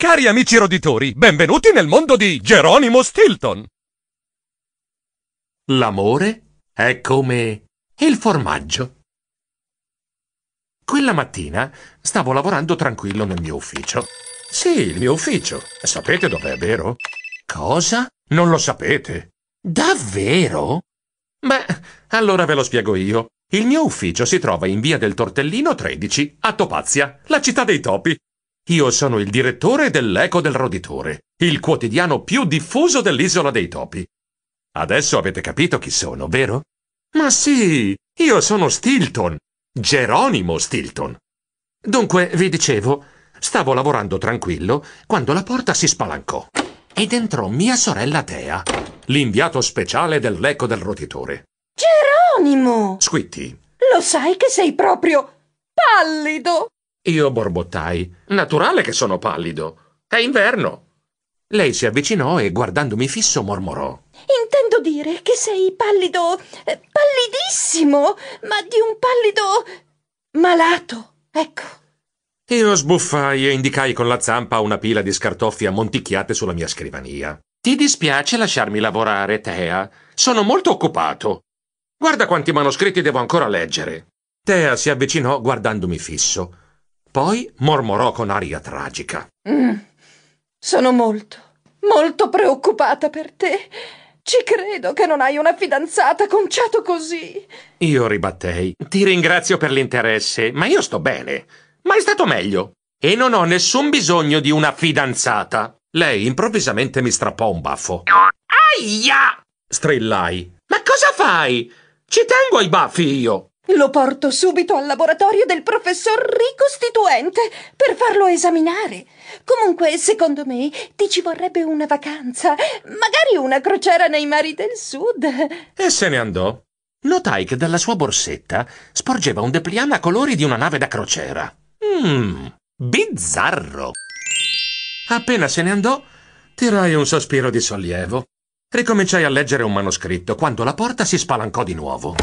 Cari amici roditori, benvenuti nel mondo di Geronimo Stilton. L'amore è come il formaggio. Quella mattina stavo lavorando tranquillo nel mio ufficio. Sì, il mio ufficio. Sapete dov'è, vero? Cosa? Non lo sapete. Davvero? Beh, allora ve lo spiego io. Il mio ufficio si trova in via del Tortellino 13, a Topazia, la città dei topi. Io sono il direttore dell'Eco del Roditore, il quotidiano più diffuso dell'isola dei topi. Adesso avete capito chi sono, vero? Ma sì, io sono Stilton, Geronimo Stilton. Dunque, vi dicevo, stavo lavorando tranquillo quando la porta si spalancò ed entrò mia sorella Tea, l'inviato speciale dell'Eco del Roditore. Geronimo! Squitti. Lo sai che sei proprio pallido! Io borbottai. Naturale che sono pallido. È inverno. Lei si avvicinò e, guardandomi fisso, mormorò. Intendo dire che sei pallido, eh, pallidissimo, ma di un pallido malato, ecco. Io sbuffai e indicai con la zampa una pila di scartoffi ammonticchiate sulla mia scrivania. Ti dispiace lasciarmi lavorare, Tea. Sono molto occupato. Guarda quanti manoscritti devo ancora leggere. Tea si avvicinò guardandomi fisso. Poi mormorò con aria tragica. Mm, sono molto, molto preoccupata per te. Ci credo che non hai una fidanzata conciato così. Io ribattei. Ti ringrazio per l'interesse, ma io sto bene. Ma è stato meglio. E non ho nessun bisogno di una fidanzata. Lei improvvisamente mi strappò un baffo. Aia! strillai. Ma cosa fai? Ci tengo ai baffi io. Lo porto subito al laboratorio del professor ricostituente per farlo esaminare. Comunque, secondo me, ti ci vorrebbe una vacanza, magari una crociera nei mari del sud. E se ne andò. Notai che dalla sua borsetta sporgeva un depliant a colori di una nave da crociera. Mmm, bizzarro. Appena se ne andò, tirai un sospiro di sollievo. Ricominciai a leggere un manoscritto quando la porta si spalancò di nuovo.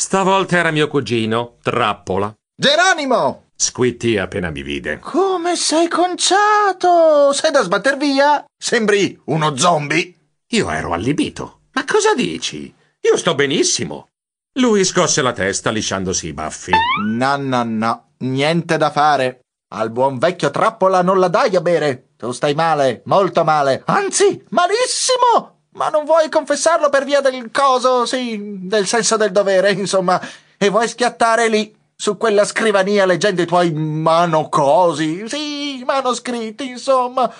Stavolta era mio cugino, Trappola. Geronimo! Squittì appena mi vide. Come sei conciato? Sei da sbatter via? Sembri uno zombie. Io ero allibito. Ma cosa dici? Io sto benissimo. Lui scosse la testa lisciandosi i baffi. No, no, no. Niente da fare. Al buon vecchio Trappola non la dai a bere. Tu stai male, molto male. Anzi, malissimo! Ma non vuoi confessarlo per via del coso, sì, del senso del dovere, insomma, e vuoi schiattare lì, su quella scrivania, leggendo i tuoi manocosi, sì, manoscritti, insomma.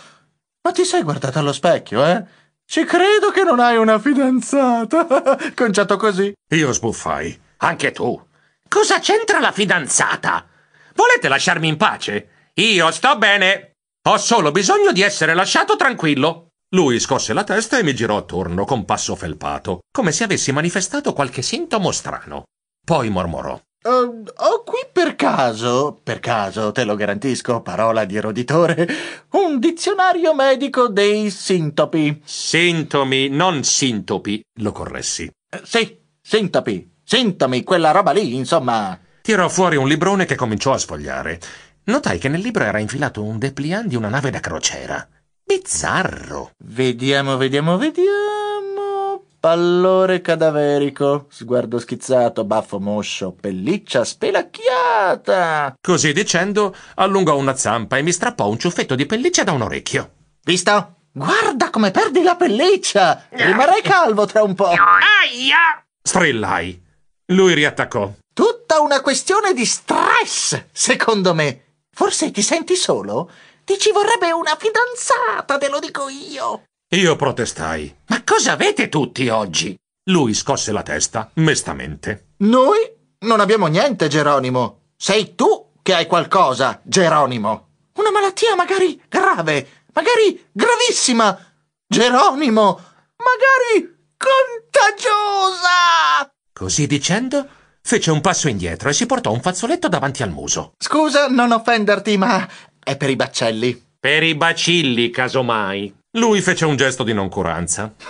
Ma ti sei guardata allo specchio, eh? Ci credo che non hai una fidanzata, conciato così. Io sbuffai. Anche tu. Cosa c'entra la fidanzata? Volete lasciarmi in pace? Io sto bene. Ho solo bisogno di essere lasciato tranquillo. Lui scosse la testa e mi girò attorno con passo felpato, come se avessi manifestato qualche sintomo strano. Poi mormorò. Uh, ho qui per caso, per caso, te lo garantisco, parola di roditore, un dizionario medico dei sintopi. Sintomi, non sintopi, lo corressi. Uh, sì, sintopi, sintomi, quella roba lì, insomma. Tirò fuori un librone che cominciò a sfogliare. Notai che nel libro era infilato un dépliant di una nave da crociera bizzarro. Vediamo, vediamo, vediamo. Pallore cadaverico, sguardo schizzato, baffo moscio, pelliccia spelacchiata. Così dicendo, allungò una zampa e mi strappò un ciuffetto di pelliccia da un orecchio. Visto? Guarda come perdi la pelliccia! Rimarrai calvo tra un po'. Aia! Strillai. Lui riattaccò. Tutta una questione di stress, secondo me. Forse ti senti solo? Ti ci vorrebbe una fidanzata, te lo dico io! Io protestai. Ma cosa avete tutti oggi? Lui scosse la testa mestamente. Noi non abbiamo niente, Geronimo. Sei tu che hai qualcosa, Geronimo. Una malattia magari grave, magari gravissima. Geronimo, magari contagiosa. Così dicendo, fece un passo indietro e si portò un fazzoletto davanti al muso. Scusa non offenderti, ma è per i baccelli. Per i bacilli, casomai. Lui fece un gesto di noncuranza.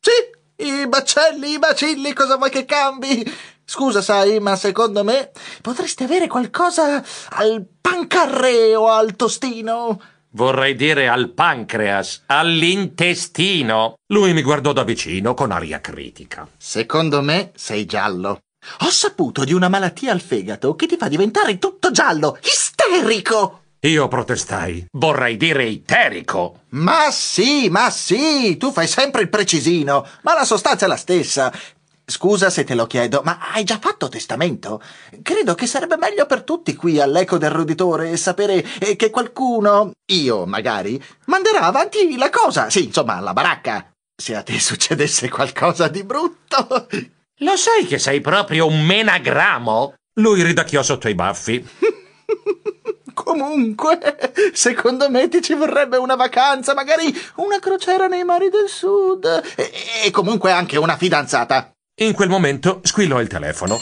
sì, i baccelli, i bacilli, cosa vuoi che cambi? Scusa, sai, ma secondo me potresti avere qualcosa al pancarreo, al tostino. Vorrei dire al pancreas, all'intestino. Lui mi guardò da vicino con aria critica. Secondo me sei giallo. Ho saputo di una malattia al fegato che ti fa diventare tutto giallo, isterico. Io protestai. Vorrei dire iterico. Ma sì, ma sì, tu fai sempre il precisino, ma la sostanza è la stessa. Scusa se te lo chiedo, ma hai già fatto testamento? Credo che sarebbe meglio per tutti qui all'eco del roditore sapere eh, che qualcuno, io magari, manderà avanti la cosa. Sì, insomma, la baracca. Se a te succedesse qualcosa di brutto. Lo sai che sei proprio un menagramo? Lui ridacchiò sotto i baffi. Comunque, secondo me ti ci vorrebbe una vacanza, magari una crociera nei mari del sud e, e comunque anche una fidanzata. In quel momento squillò il telefono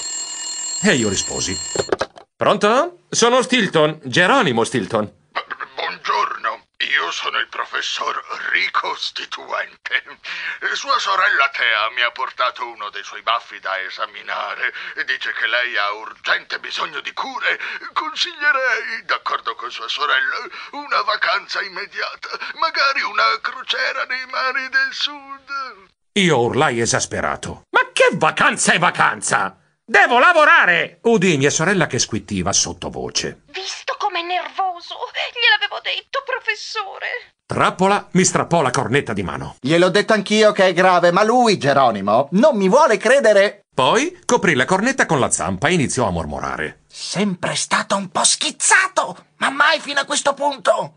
e io risposi. Pronto? Sono Stilton, Geronimo Stilton. Buongiorno. Io sono il professor ricostituente. Sua sorella Tea mi ha portato uno dei suoi baffi da esaminare. Dice che lei ha urgente bisogno di cure. Consiglierei, d'accordo con sua sorella, una vacanza immediata, magari una crociera nei mari del sud. Io urlai esasperato. Ma che vacanza è vacanza? Devo lavorare! Udì mia sorella che squittiva sottovoce. Visto com'è nervoso! Gliel'avevo detto, professore! Trappola mi strappò la cornetta di mano. Gliel'ho detto anch'io che è grave, ma lui, Geronimo, non mi vuole credere! Poi coprì la cornetta con la zampa e iniziò a mormorare. Sempre stato un po' schizzato, ma mai fino a questo punto!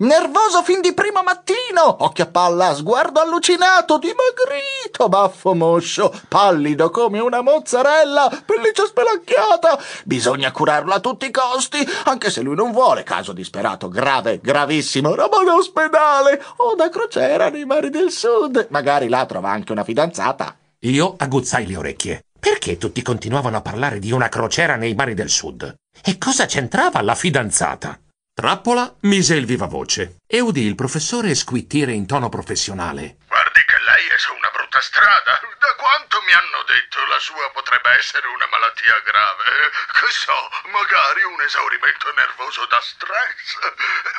Mm, nervoso fin di primo mattino, occhio a palla, sguardo allucinato, dimagrito, baffo moscio, pallido come una mozzarella, pelliccia spelacchiata. Bisogna curarlo a tutti i costi, anche se lui non vuole, caso disperato, grave, gravissimo, ramone ospedale o da crociera nei mari del sud. Magari là trova anche una fidanzata. Io aguzzai le orecchie. Perché tutti continuavano a parlare di una crociera nei mari del sud? E cosa c'entrava la fidanzata? Trappola mise il viva voce e udì il professore squittire in tono professionale. Guardi che lei è su una brutta strada. Da quanto mi hanno detto, la sua potrebbe essere una malattia grave. Che so, magari un esaurimento nervoso da stress.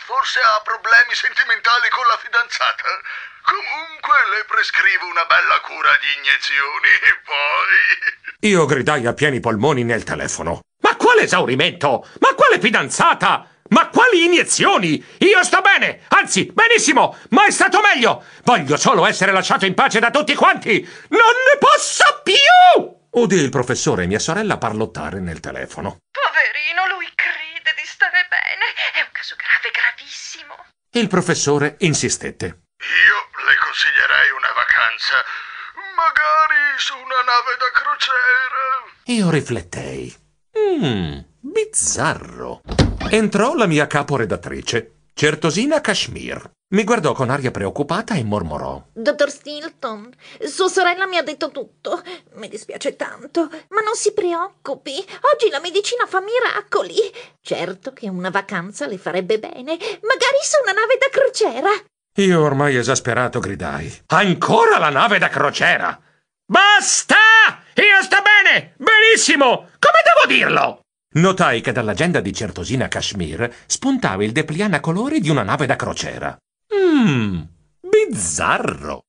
Forse ha problemi sentimentali con la fidanzata. Comunque le prescrivo una bella cura di iniezioni, poi... Io gridai a pieni polmoni nel telefono. Ma quale esaurimento? Ma quale fidanzata? Ma quali iniezioni? Io sto bene, anzi, benissimo, ma è stato meglio. Voglio solo essere lasciato in pace da tutti quanti. Non ne posso più! Udì il professore e mia sorella parlottare nel telefono. Poverino, lui crede di stare bene. È un caso grave, gravissimo. Il professore insistette. Io le consiglierei una vacanza, magari su una nave da crociera. Io riflettei. Mmm, bizzarro. Entrò la mia caporedattrice, certosina Kashmir. Mi guardò con aria preoccupata e mormorò. Dottor Stilton, sua sorella mi ha detto tutto. Mi dispiace tanto, ma non si preoccupi. Oggi la medicina fa miracoli. Certo che una vacanza le farebbe bene, magari su una nave da crociera. Io ormai esasperato gridai. Ancora la nave da crociera? Basta! Io sto bene! Benissimo! Come devo dirlo? Notai che dall'agenda di Certosina Kashmir spuntava il depliant a colori di una nave da crociera. Mmm, bizzarro!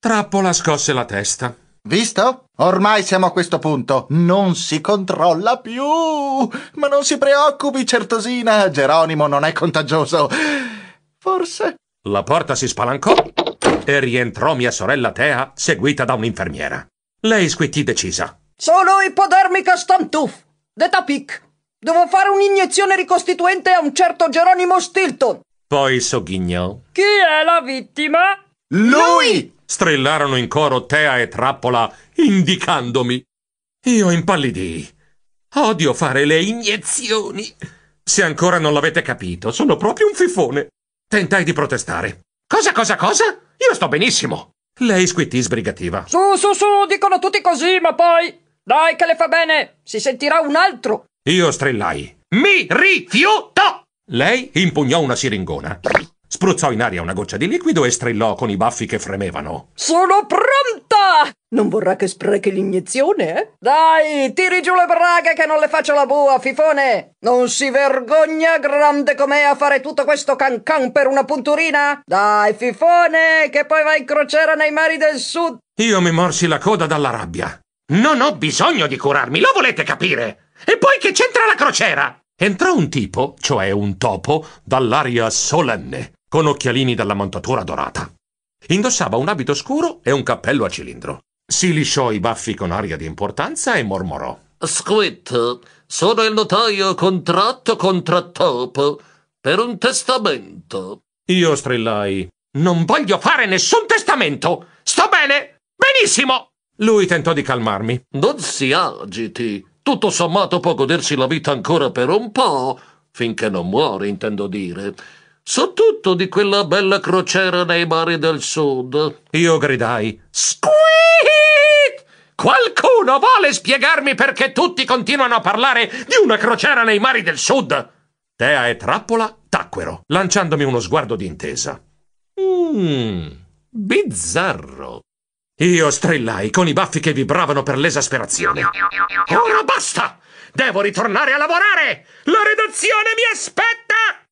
Trappola scosse la testa. Visto? Ormai siamo a questo punto. Non si controlla più. Ma non si preoccupi, certosina. Geronimo non è contagioso. Forse. La porta si spalancò e rientrò mia sorella Tea, seguita da un'infermiera. Lei squittì decisa. Sono ipodermica stantuff. Detta Pic, devo fare un'iniezione ricostituente a un certo Geronimo Stilton. Poi sogghignò. Chi è la vittima? Lui! Strillarono in coro Tea e Trappola, indicandomi. Io impallidii. Odio fare le iniezioni. Se ancora non l'avete capito, sono proprio un fifone. Tentai di protestare. Cosa, cosa, cosa? Io sto benissimo. Lei squittì sbrigativa. Su, su, su, dicono tutti così, ma poi... Dai che le fa bene! Si sentirà un altro! Io strillai. Mi rifiuto! Lei impugnò una siringona. Spruzzò in aria una goccia di liquido e strillò con i baffi che fremevano. Sono pronta! Non vorrà che sprechi l'iniezione, eh? Dai, tiri giù le braghe che non le faccio la bua, fifone! Non si vergogna grande com'è a fare tutto questo cancan per una punturina? Dai, fifone, che poi vai in crociera nei mari del sud! Io mi morsi la coda dalla rabbia. Non ho bisogno di curarmi, lo volete capire? E poi che c'entra la crociera? Entrò un tipo, cioè un topo, dall'aria solenne, con occhialini dalla montatura dorata. Indossava un abito scuro e un cappello a cilindro. Si lisciò i baffi con aria di importanza e mormorò. Squid, sono il notaio contratto contro Topo per un testamento. Io strillai. Non voglio fare nessun testamento. Sto bene. Benissimo. Lui tentò di calmarmi. Non si agiti. Tutto sommato può godersi la vita ancora per un po', finché non muore, intendo dire. So tutto di quella bella crociera nei mari del sud. Io gridai. Squeak! Qualcuno vuole spiegarmi perché tutti continuano a parlare di una crociera nei mari del sud? Tea e Trappola tacquero, lanciandomi uno sguardo d'intesa. Mmm, bizzarro. Io strillai con i baffi che vibravano per l'esasperazione. E Ora basta! Devo ritornare a lavorare! La redazione mi aspetta!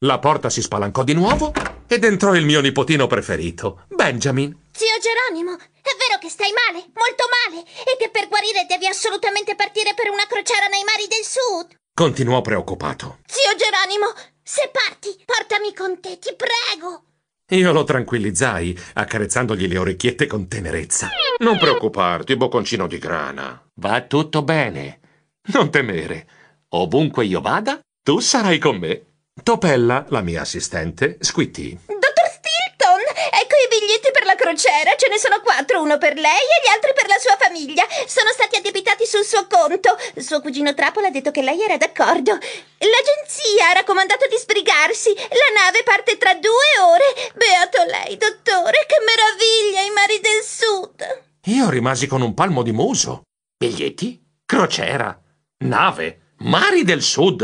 La porta si spalancò di nuovo ed entrò il mio nipotino preferito, Benjamin. Zio Geronimo, è vero che stai male, molto male, e che per guarire devi assolutamente partire per una crociera nei mari del sud. Continuò preoccupato. Zio Geronimo, se parti, portami con te, ti prego. Io lo tranquillizzai, accarezzandogli le orecchiette con tenerezza. Non preoccuparti, bocconcino di grana. Va tutto bene. Non temere. Ovunque io vada, tu sarai con me. Topella, la mia assistente, squittì c'era, ce ne sono quattro, uno per lei e gli altri per la sua famiglia. Sono stati addebitati sul suo conto. Suo cugino Trappola ha detto che lei era d'accordo. L'agenzia ha raccomandato di sbrigarsi. La nave parte tra due ore. Beato lei, dottore, che meraviglia i mari del sud. Io rimasi con un palmo di muso. Biglietti? Crociera? Nave? Mari del sud?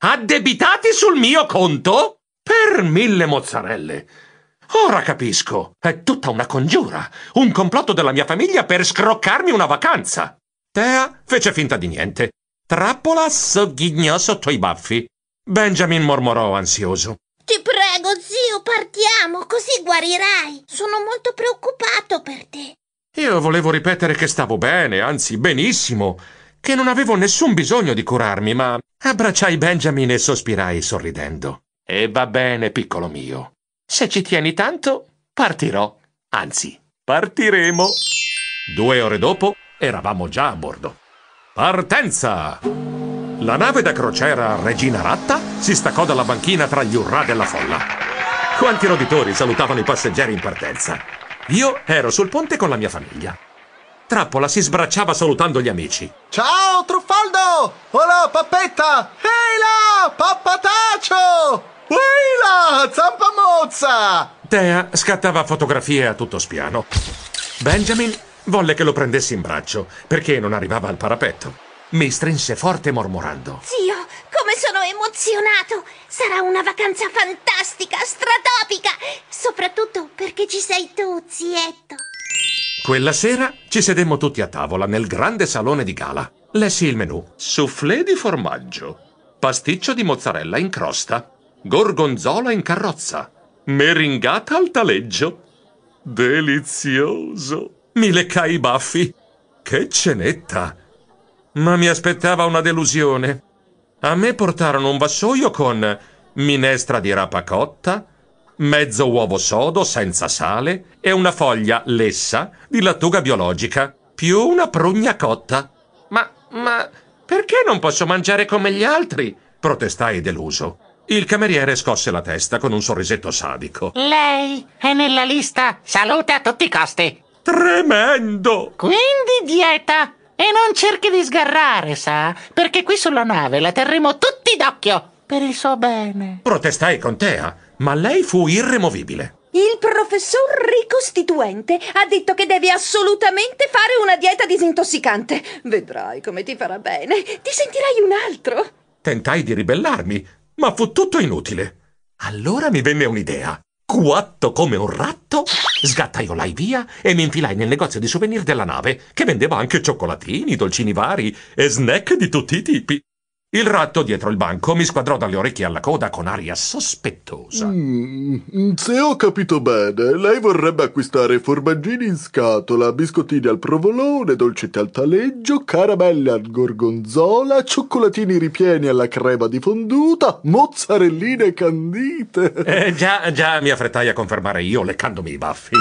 Addebitati sul mio conto? Per mille mozzarelle! Ora capisco. È tutta una congiura. Un complotto della mia famiglia per scroccarmi una vacanza. Tea fece finta di niente. Trappola sogghignò sotto i baffi. Benjamin mormorò ansioso. Ti prego, zio, partiamo, così guarirai. Sono molto preoccupato per te. Io volevo ripetere che stavo bene, anzi benissimo, che non avevo nessun bisogno di curarmi, ma abbracciai Benjamin e sospirai sorridendo. E va bene, piccolo mio. Se ci tieni tanto, partirò. Anzi, partiremo. Due ore dopo eravamo già a bordo. Partenza! La nave da crociera Regina Ratta si staccò dalla banchina tra gli urrà della folla. Quanti roditori salutavano i passeggeri in partenza. Io ero sul ponte con la mia famiglia. Trappola si sbracciava salutando gli amici. Ciao, Truffaldo! Hola, Pappetta! Ehi là, Pappataccio! Uila! Zampa mozza! Tea scattava fotografie a tutto spiano. Benjamin volle che lo prendessi in braccio perché non arrivava al parapetto. Mi strinse forte mormorando. Zio, come sono emozionato! Sarà una vacanza fantastica, stratopica! Soprattutto perché ci sei tu, zietto. Quella sera ci sedemmo tutti a tavola nel grande salone di gala. Lessi il menù. Soufflé di formaggio, pasticcio di mozzarella in crosta, gorgonzola in carrozza, meringata al taleggio. Delizioso! Mi leccai i baffi. Che cenetta! Ma mi aspettava una delusione. A me portarono un vassoio con minestra di rapa cotta, mezzo uovo sodo senza sale e una foglia lessa di lattuga biologica, più una prugna cotta. Ma, ma, perché non posso mangiare come gli altri? protestai deluso. Il cameriere scosse la testa con un sorrisetto sadico. Lei è nella lista salute a tutti i costi. Tremendo! Quindi dieta! E non cerchi di sgarrare, sa? Perché qui sulla nave la terremo tutti d'occhio per il suo bene. Protestai con Tea, ah, ma lei fu irremovibile. Il professor ricostituente ha detto che devi assolutamente fare una dieta disintossicante. Vedrai come ti farà bene. Ti sentirai un altro. Tentai di ribellarmi, ma fu tutto inutile. Allora mi venne un'idea. Quatto come un ratto, sgattaiolai via e mi infilai nel negozio di souvenir della nave, che vendeva anche cioccolatini, dolcini vari e snack di tutti i tipi. Il ratto dietro il banco mi squadrò dalle orecchie alla coda con aria sospettosa. Mm, se ho capito bene, lei vorrebbe acquistare formaggini in scatola, biscottini al provolone, dolcetti al taleggio, caramelle al gorgonzola, cioccolatini ripieni alla crema di fonduta, mozzarelline candite. Eh, già, già mi affrettai a confermare io, leccandomi i baffi.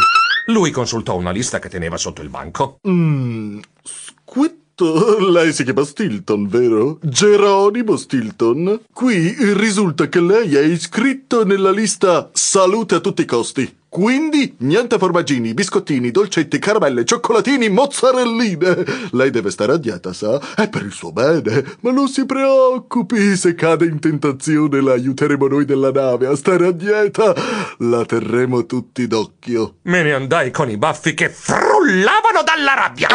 Lui consultò una lista che teneva sotto il banco. Mmm, squid Esatto, lei si chiama Stilton, vero? Geronimo Stilton. Qui risulta che lei è iscritto nella lista Salute a tutti i costi. Quindi niente formaggini, biscottini, dolcetti, caramelle, cioccolatini, mozzarelline. Lei deve stare a dieta, sa? È per il suo bene. Ma non si preoccupi, se cade in tentazione la aiuteremo noi della nave a stare a dieta. La terremo tutti d'occhio. Me ne andai con i baffi che frullavano dalla rabbia.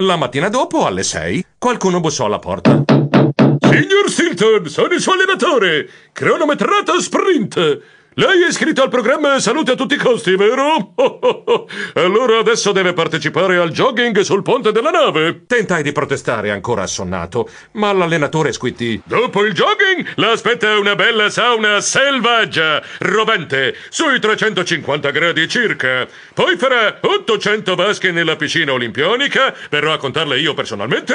La mattina dopo, alle 6, qualcuno bussò alla porta. Signor Stilton, sono il suo allenatore! Cronometrato sprint! Lei è iscritto al programma Salute a tutti i costi, vero? Oh, oh, oh. allora adesso deve partecipare al jogging sul ponte della nave. Tentai di protestare ancora assonnato, ma l'allenatore squittì. Dopo il jogging l'aspetta una bella sauna selvaggia, rovente, sui 350 gradi circa. Poi farà 800 vasche nella piscina olimpionica, verrò a contarle io personalmente,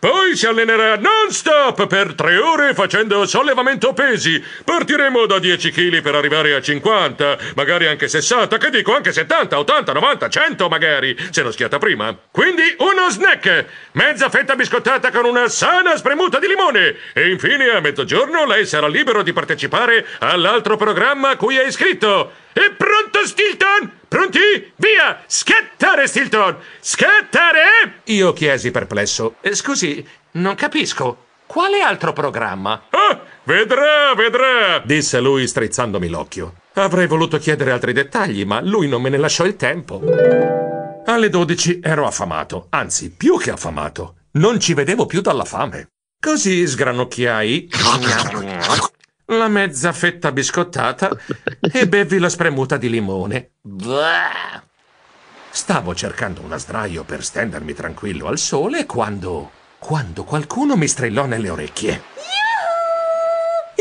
poi si allenerà non stop per tre ore facendo sollevamento pesi. Partiremo da 10 kg per arrivare a 50, magari anche 60, che dico anche 70, 80, 90, 100 magari, se non schiatta prima. Quindi uno snack, mezza fetta biscottata con una sana spremuta di limone. E infine a mezzogiorno lei sarà libero di partecipare all'altro programma a cui è iscritto. E pronto! Pronto Stilton? Pronti? Via! Scattare Stilton! Scattare! Io chiesi perplesso. Eh, scusi, non capisco. Quale altro programma? Ah, vedrà, vedrà, disse lui strizzandomi l'occhio. Avrei voluto chiedere altri dettagli, ma lui non me ne lasciò il tempo. Alle 12 ero affamato, anzi più che affamato. Non ci vedevo più dalla fame. Così sgranocchiai la mezza fetta biscottata e bevi la spremuta di limone. Blah! Stavo cercando un asdraio per stendermi tranquillo al sole quando. quando qualcuno mi strillò nelle orecchie.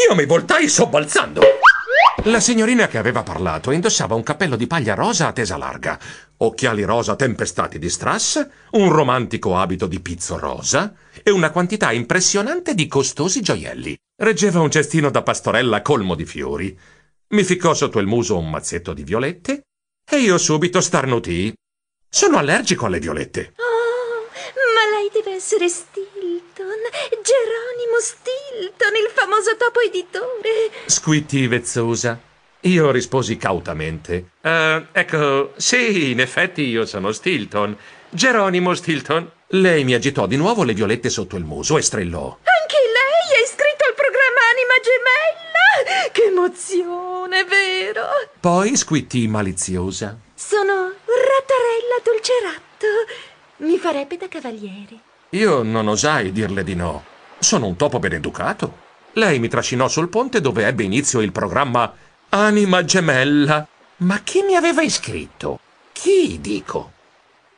Io mi voltai sobbalzando. La signorina che aveva parlato indossava un cappello di paglia rosa a tesa larga, occhiali rosa tempestati di strass, un romantico abito di pizzo rosa e una quantità impressionante di costosi gioielli. Reggeva un cestino da pastorella colmo di fiori. Mi ficcò sotto il muso un mazzetto di violette e io subito starnutii. Sono allergico alle violette. Ah, ma lei deve essere Stilton, Geronimo Stilton, il famoso topo editore. Squitti Vezzosa. Io risposi cautamente. Uh, ecco, sì, in effetti io sono Stilton. Geronimo Stilton. Lei mi agitò di nuovo le violette sotto il muso e strillò. Anche lei è iscritto al programma Anima Gemella? Che emozione, vero? Poi squittì maliziosa. Sono Rattarella Dolceratto. Mi farebbe da cavaliere. Io non osai dirle di no. Sono un topo ben educato. Lei mi trascinò sul ponte dove ebbe inizio il programma Anima Gemella. Ma chi mi aveva iscritto? Chi, dico?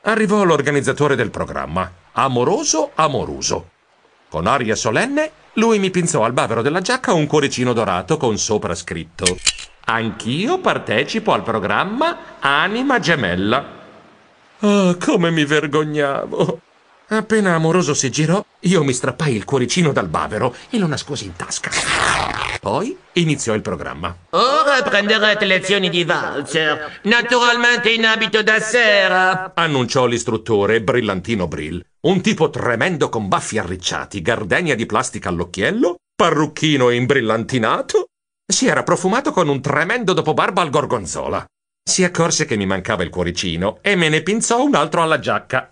Arrivò l'organizzatore del programma, amoroso amoruso. Con aria solenne, lui mi pinzò al bavero della giacca un cuoricino dorato con sopra scritto Anch'io partecipo al programma Anima Gemella. Oh, come mi vergognavo! Appena amoroso si girò, io mi strappai il cuoricino dal bavero e lo nascosi in tasca. Poi iniziò il programma. Ora prenderete lezioni di valzer, naturalmente in abito da sera, annunciò l'istruttore Brillantino Brill, un tipo tremendo con baffi arricciati, gardenia di plastica all'occhiello, parrucchino imbrillantinato. Si era profumato con un tremendo dopobarba al gorgonzola. Si accorse che mi mancava il cuoricino e me ne pinzò un altro alla giacca.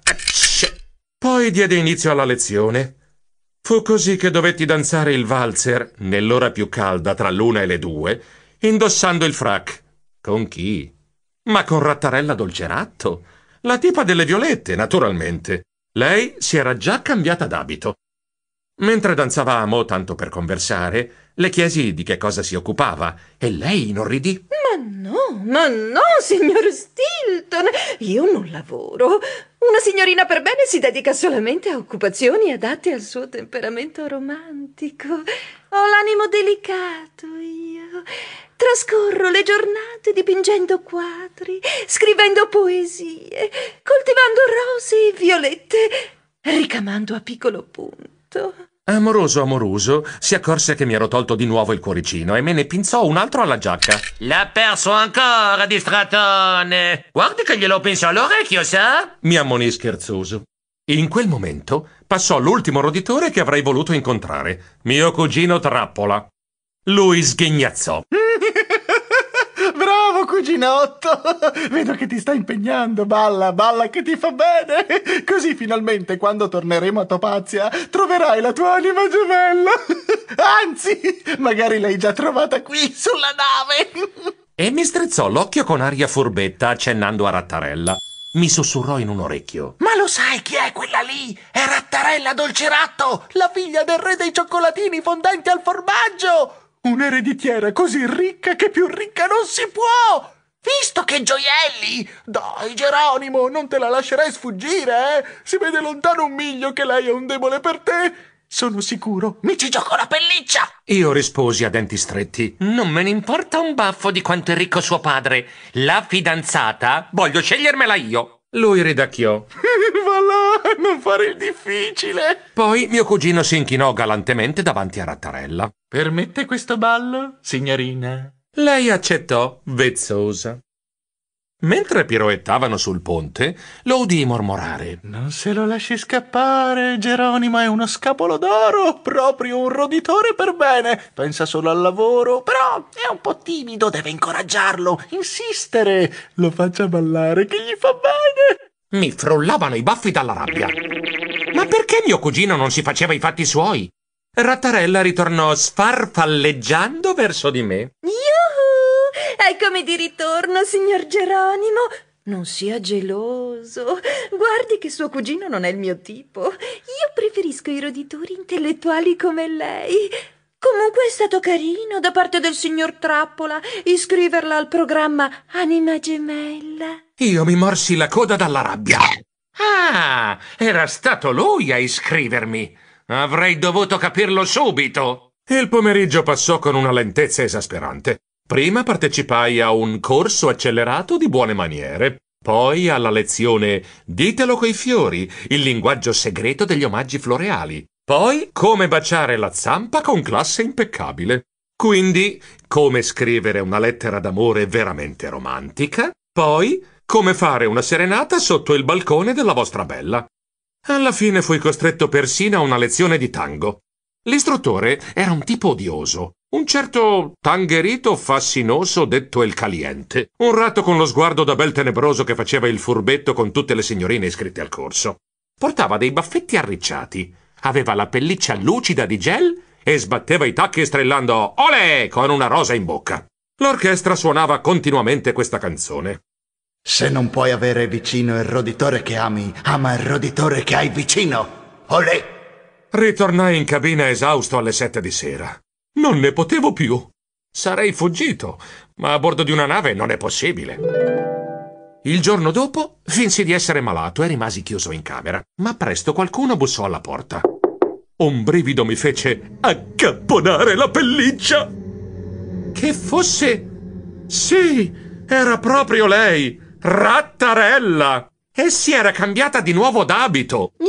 Poi diede inizio alla lezione. Fu così che dovetti danzare il valzer, nell'ora più calda tra l'una e le due, indossando il frac. Con chi? Ma con Rattarella Dolceratto. La tipa delle violette, naturalmente. Lei si era già cambiata d'abito. Mentre danzavamo, tanto per conversare, le chiesi di che cosa si occupava e lei inorridì. Ma no, ma no, signor Stilton, io non lavoro. Una signorina per bene si dedica solamente a occupazioni adatte al suo temperamento romantico. Ho l'animo delicato io. Trascorro le giornate dipingendo quadri, scrivendo poesie, coltivando rose e violette, ricamando a piccolo punto. Amoroso amoroso, si accorse che mi ero tolto di nuovo il cuoricino e me ne pinzò un altro alla giacca. L'ha perso ancora, distratone! Guardi che glielo pinzo all'orecchio, sa? Mi ammonì scherzoso. In quel momento passò l'ultimo roditore che avrei voluto incontrare, mio cugino Trappola. Lui sghignazzò. Cuginotto, vedo che ti sta impegnando, balla, balla che ti fa bene. Così finalmente quando torneremo a Topazia troverai la tua anima gemella. Anzi, magari l'hai già trovata qui sulla nave. E mi strizzò l'occhio con aria furbetta, accennando a Rattarella. Mi sussurrò in un orecchio. Ma lo sai chi è quella lì? È Rattarella Dolceratto, la figlia del re dei cioccolatini fondenti al formaggio! Un'ereditiera così ricca che più ricca non si può! Visto che gioielli! Dai, Geronimo, non te la lascerai sfuggire, eh? Si vede lontano un miglio che lei è un debole per te! Sono sicuro, mi ci gioco la pelliccia! Io risposi a denti stretti. Non me ne importa un baffo di quanto è ricco suo padre. La fidanzata voglio scegliermela io. Lui ridacchiò. va là, non fare il difficile. Poi mio cugino si inchinò galantemente davanti a Rattarella. Permette questo ballo, signorina? Lei accettò, vezzosa. Mentre piroettavano sul ponte, lo udì mormorare. Non se lo lasci scappare, Geronimo è uno scapolo d'oro, proprio un roditore per bene. Pensa solo al lavoro, però è un po' timido, deve incoraggiarlo, insistere. Lo faccia ballare, che gli fa bene. Mi frullavano i baffi dalla rabbia. Ma perché mio cugino non si faceva i fatti suoi? Rattarella ritornò sfarfalleggiando verso di me. Io Eccomi di ritorno, signor Geronimo. Non sia geloso. Guardi che suo cugino non è il mio tipo. Io preferisco i roditori intellettuali come lei. Comunque è stato carino da parte del signor Trappola iscriverla al programma Anima Gemella. Io mi morsi la coda dalla rabbia. Ah, era stato lui a iscrivermi. Avrei dovuto capirlo subito. Il pomeriggio passò con una lentezza esasperante. Prima partecipai a un corso accelerato di buone maniere, poi alla lezione Ditelo coi fiori, il linguaggio segreto degli omaggi floreali, poi come baciare la zampa con classe impeccabile. Quindi, come scrivere una lettera d'amore veramente romantica, poi come fare una serenata sotto il balcone della vostra bella. Alla fine fui costretto persino a una lezione di tango. L'istruttore era un tipo odioso, un certo tangherito fassinoso detto il caliente, un ratto con lo sguardo da bel tenebroso che faceva il furbetto con tutte le signorine iscritte al corso. Portava dei baffetti arricciati, aveva la pelliccia lucida di gel e sbatteva i tacchi strillando Ole! con una rosa in bocca. L'orchestra suonava continuamente questa canzone. Se non puoi avere vicino il roditore che ami, ama il roditore che hai vicino. Olè! Ritornai in cabina esausto alle sette di sera. Non ne potevo più. Sarei fuggito, ma a bordo di una nave non è possibile. Il giorno dopo finsi di essere malato e rimasi chiuso in camera, ma presto qualcuno bussò alla porta. Un brivido mi fece accapponare la pelliccia. Che fosse... Sì, era proprio lei, Rattarella! E si era cambiata di nuovo d'abito. Io?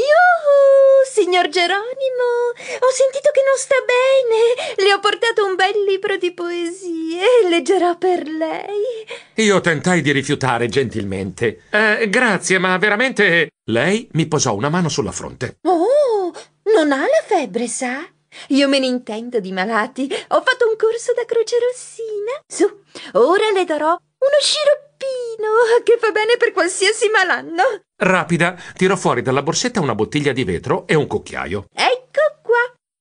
signor Geronimo, ho sentito che non sta bene. Le ho portato un bel libro di poesie. Leggerò per lei. Io tentai di rifiutare gentilmente. Eh, grazie, ma veramente. Lei mi posò una mano sulla fronte. Oh, non ha la febbre, sa? Io me ne intendo di malati. Ho fatto un corso da Croce Rossina. Su, ora le darò uno sciroppino. Pino, che fa bene per qualsiasi malanno. Rapida, tirò fuori dalla borsetta una bottiglia di vetro e un cucchiaio. Ecco qua.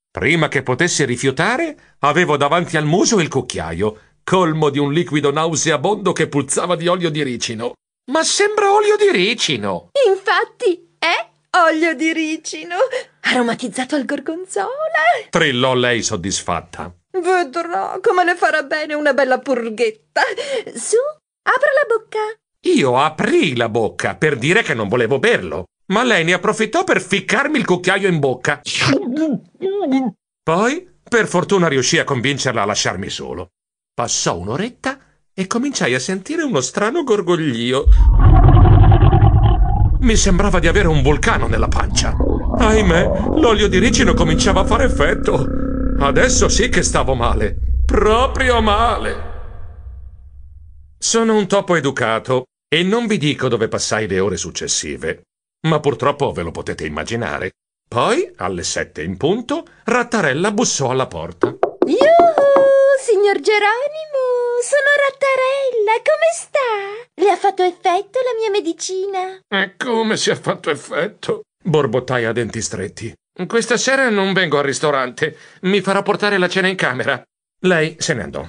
Prima che potesse rifiutare, avevo davanti al muso il cucchiaio, colmo di un liquido nauseabondo che puzzava di olio di ricino. Ma sembra olio di ricino! Infatti, è olio di ricino, aromatizzato al gorgonzola. Trillò lei soddisfatta. Vedrò come le farà bene una bella purghetta. Su, Apra la bocca! Io aprì la bocca per dire che non volevo berlo, ma lei ne approfittò per ficcarmi il cucchiaio in bocca. Poi, per fortuna, riuscì a convincerla a lasciarmi solo. Passò un'oretta e cominciai a sentire uno strano gorgoglio. Mi sembrava di avere un vulcano nella pancia. Ahimè, l'olio di ricino cominciava a fare effetto. Adesso sì che stavo male. Proprio male. Sono un topo educato e non vi dico dove passai le ore successive, ma purtroppo ve lo potete immaginare. Poi, alle sette in punto, Rattarella bussò alla porta. Yuhu, signor Geronimo, sono Rattarella, come sta? Le ha fatto effetto la mia medicina? E come si è fatto effetto? Borbottai a denti stretti. Questa sera non vengo al ristorante, mi farò portare la cena in camera. Lei se ne andò.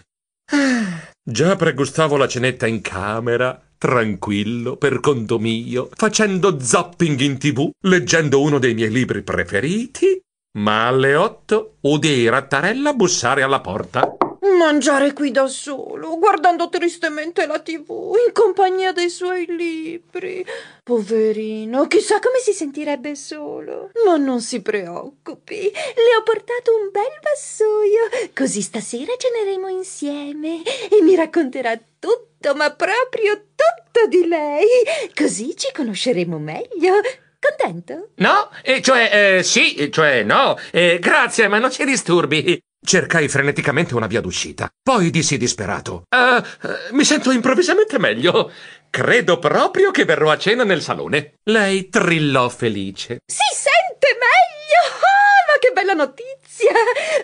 Ah. Già pregustavo la cenetta in camera, tranquillo, per conto mio, facendo zapping in tv, leggendo uno dei miei libri preferiti, ma alle otto udii Rattarella bussare alla porta. Mangiare qui da solo, guardando tristemente la tv, in compagnia dei suoi libri. Poverino, chissà come si sentirebbe solo. Ma non si preoccupi, le ho portato un bel vassoio, così stasera ceneremo insieme e mi racconterà tutto, ma proprio tutto di lei. Così ci conosceremo meglio. Contento? No, eh, cioè eh, sì, cioè no. Eh, grazie, ma non ci disturbi. Cercai freneticamente una via d'uscita. Poi dissi disperato. Uh, uh, mi sento improvvisamente meglio. Credo proprio che verrò a cena nel salone. Lei trillò felice. Si sente meglio! Oh, ma che bella notizia!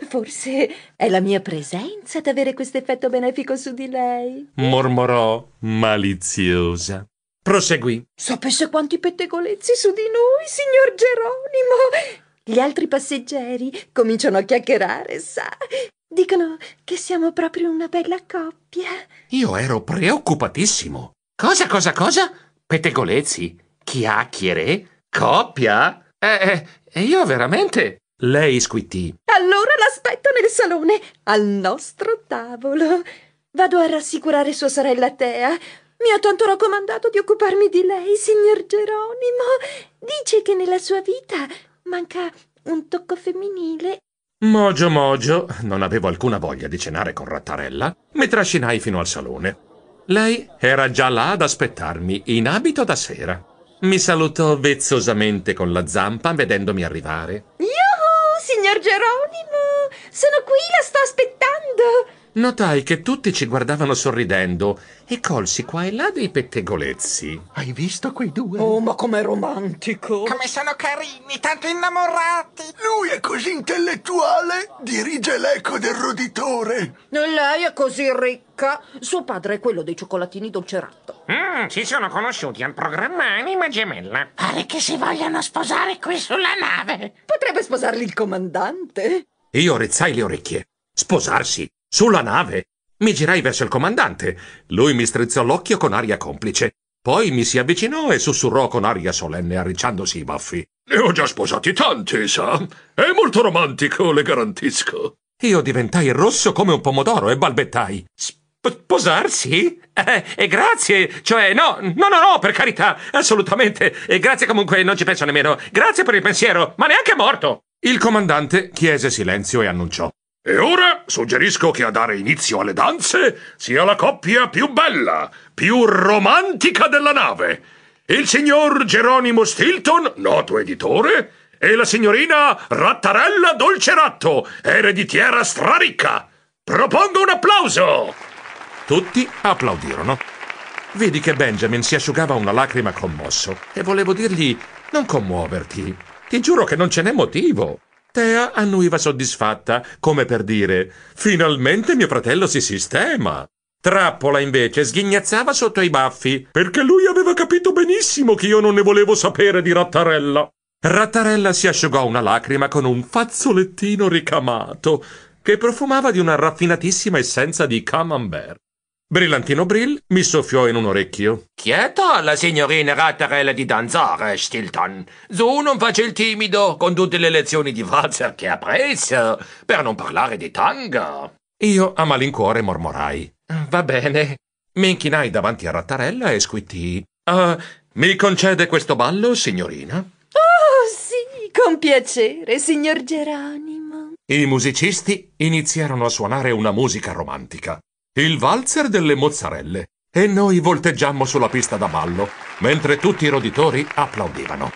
Forse è la mia presenza ad avere questo effetto benefico su di lei. Mormorò maliziosa. Proseguì. Sapesse quanti pettegolezzi su di noi, signor Geronimo! Gli altri passeggeri cominciano a chiacchierare, sa. Dicono che siamo proprio una bella coppia. Io ero preoccupatissimo. Cosa, cosa, cosa? Pettegolezzi? Chiacchiere? Coppia? Eh, eh, io veramente. Lei squittì. Allora l'aspetto nel salone, al nostro tavolo. Vado a rassicurare sua sorella Tea. Mi ha tanto raccomandato di occuparmi di lei, signor Geronimo. Dice che nella sua vita manca un tocco femminile. Mogio Mogio, non avevo alcuna voglia di cenare con Rattarella, mi trascinai fino al salone. Lei era già là ad aspettarmi, in abito da sera. Mi salutò vezzosamente con la zampa vedendomi arrivare. Yuhu, signor Geronimo! Sono qui, la sto aspettando! Notai che tutti ci guardavano sorridendo e colsi qua e là dei pettegolezzi. Hai visto quei due? Oh, ma com'è romantico! Come sono carini, tanto innamorati! Lui è così intellettuale, dirige l'eco del roditore. E lei è così ricca. Suo padre è quello dei cioccolatini dolceratto. Mmm, ci sono conosciuti al programma Anima Gemella. Pare che si vogliano sposare qui sulla nave. Potrebbe sposarli il comandante. Io rizzai le orecchie. Sposarsi? Sulla nave! Mi girai verso il comandante. Lui mi strizzò l'occhio con aria complice. Poi mi si avvicinò e sussurrò con aria solenne, arricciandosi i baffi. Ne ho già sposati tanti, sa? È molto romantico, le garantisco. Io diventai rosso come un pomodoro e balbettai. Sposarsi? Eh, eh, grazie, cioè no, no, no, no, per carità, assolutamente. E grazie comunque, non ci penso nemmeno. Grazie per il pensiero, ma neanche morto. Il comandante chiese silenzio e annunciò. E ora suggerisco che a dare inizio alle danze sia la coppia più bella, più romantica della nave, il signor Geronimo Stilton, noto editore, e la signorina Rattarella Dolceratto, ereditiera straricca. Propongo un applauso! Tutti applaudirono. Vedi che Benjamin si asciugava una lacrima commosso e volevo dirgli non commuoverti. Ti giuro che non ce n'è motivo. Tea annuiva soddisfatta, come per dire «Finalmente mio fratello si sistema!» Trappola invece sghignazzava sotto i baffi, perché lui aveva capito benissimo che io non ne volevo sapere di Rattarella. Rattarella si asciugò una lacrima con un fazzolettino ricamato, che profumava di una raffinatissima essenza di camembert. Brillantino Brill mi soffiò in un orecchio. Chieta la signorina Rattarella di danzare, Stilton. Su non faccia il timido con tutte le lezioni di valzer che ha preso, per non parlare di tanga. Io a malincuore mormorai. Va bene. Mi inchinai davanti a Rattarella e squittii. Uh, ah, mi concede questo ballo, signorina? Oh, sì, con piacere, signor Geronimo. I musicisti iniziarono a suonare una musica romantica il valzer delle mozzarelle e noi volteggiammo sulla pista da ballo, mentre tutti i roditori applaudivano.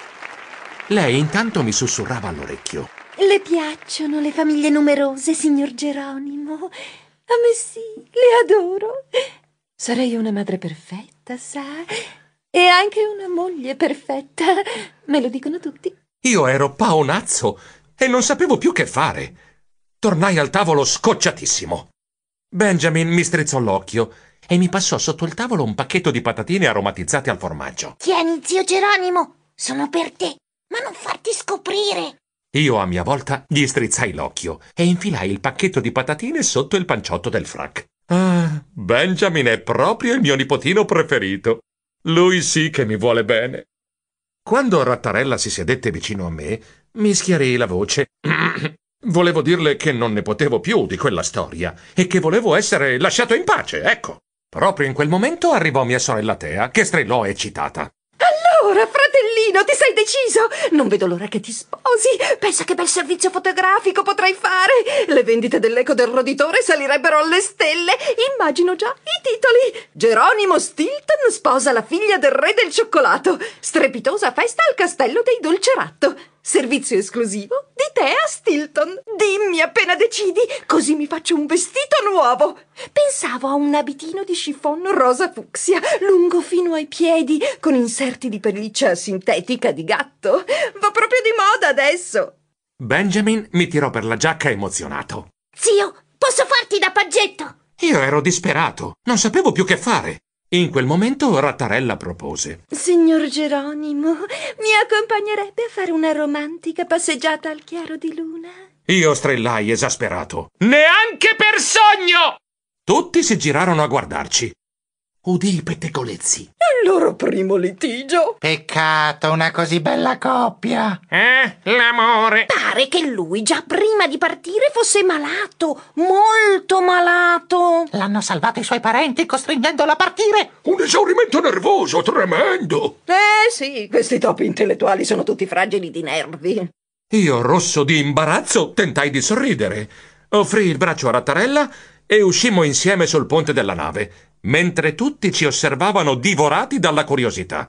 Lei intanto mi sussurrava all'orecchio. Le piacciono le famiglie numerose, signor Geronimo. A me sì, le adoro. Sarei una madre perfetta, sa? E anche una moglie perfetta. Me lo dicono tutti. Io ero paonazzo e non sapevo più che fare. Tornai al tavolo scocciatissimo. Benjamin mi strizzò l'occhio e mi passò sotto il tavolo un pacchetto di patatine aromatizzate al formaggio. Tieni, zio Geronimo, sono per te, ma non farti scoprire. Io a mia volta gli strizzai l'occhio e infilai il pacchetto di patatine sotto il panciotto del frac. Ah, Benjamin è proprio il mio nipotino preferito. Lui sì che mi vuole bene. Quando Rattarella si sedette vicino a me, mi schiarì la voce Volevo dirle che non ne potevo più di quella storia e che volevo essere lasciato in pace, ecco. Proprio in quel momento arrivò mia sorella Tea, che strillò eccitata. Allora, fratellino, ti sei deciso? Non vedo l'ora che ti sposi. Pensa che bel servizio fotografico potrai fare. Le vendite dell'eco del roditore salirebbero alle stelle. Immagino già i titoli. Geronimo Stilton sposa la figlia del re del cioccolato. Strepitosa festa al castello dei Dolceratto. Servizio esclusivo di te a Stilton. Dimmi appena decidi, così mi faccio un vestito nuovo. Pensavo a un abitino di chiffon rosa fucsia, lungo fino ai piedi, con inserti di pelliccia sintetica di gatto. Va proprio di moda adesso. Benjamin mi tirò per la giacca emozionato. Zio, posso farti da paggetto? Io ero disperato, non sapevo più che fare. In quel momento Rattarella propose. Signor Geronimo, mi accompagnerebbe a fare una romantica passeggiata al chiaro di luna? Io strillai esasperato. Neanche per sogno! Tutti si girarono a guardarci. Udì i pettegolezzi. Il loro primo litigio. Peccato, una così bella coppia. Eh, l'amore. Pare che lui già prima di partire fosse malato, molto malato. L'hanno salvato i suoi parenti costringendolo a partire. Un esaurimento nervoso, tremendo. Eh sì, questi topi intellettuali sono tutti fragili di nervi. Io, rosso di imbarazzo, tentai di sorridere. Offrì il braccio a Rattarella e uscimmo insieme sul ponte della nave mentre tutti ci osservavano divorati dalla curiosità.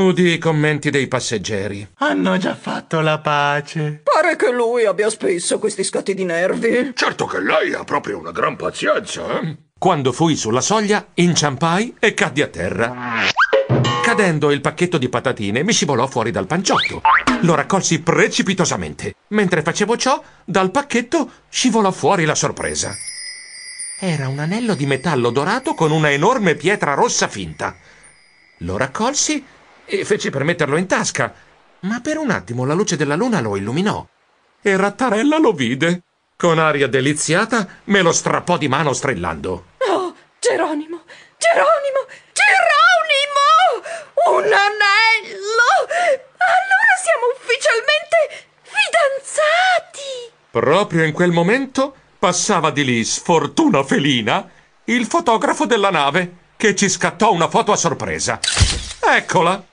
Udì i commenti dei passeggeri. Hanno già fatto la pace. Pare che lui abbia spesso questi scatti di nervi. Certo che lei ha proprio una gran pazienza, eh? Quando fui sulla soglia, inciampai e caddi a terra. Cadendo il pacchetto di patatine mi scivolò fuori dal panciotto. Lo raccolsi precipitosamente. Mentre facevo ciò, dal pacchetto scivolò fuori la sorpresa. Era un anello di metallo dorato con una enorme pietra rossa finta. Lo raccolsi e feci per metterlo in tasca, ma per un attimo la luce della luna lo illuminò e Rattarella lo vide. Con aria deliziata me lo strappò di mano strillando. Oh, Geronimo! Geronimo! Geronimo! Un anello! Allora siamo ufficialmente fidanzati! Proprio in quel momento Passava di lì, sfortuna felina, il fotografo della nave che ci scattò una foto a sorpresa. Eccola!